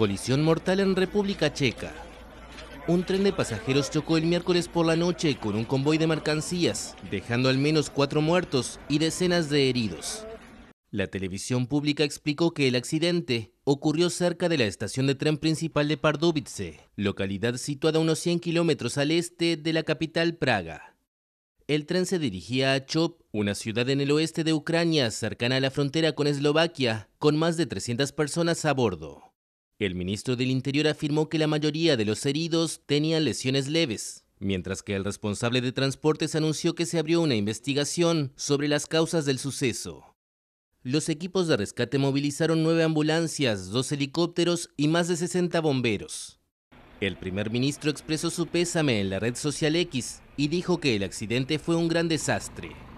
Colisión mortal en República Checa. Un tren de pasajeros chocó el miércoles por la noche con un convoy de mercancías, dejando al menos cuatro muertos y decenas de heridos. La televisión pública explicó que el accidente ocurrió cerca de la estación de tren principal de Pardubice, localidad situada a unos 100 kilómetros al este de la capital Praga. El tren se dirigía a Chop, una ciudad en el oeste de Ucrania cercana a la frontera con Eslovaquia, con más de 300 personas a bordo. El ministro del Interior afirmó que la mayoría de los heridos tenían lesiones leves, mientras que el responsable de transportes anunció que se abrió una investigación sobre las causas del suceso. Los equipos de rescate movilizaron nueve ambulancias, dos helicópteros y más de 60 bomberos. El primer ministro expresó su pésame en la red social X y dijo que el accidente fue un gran desastre.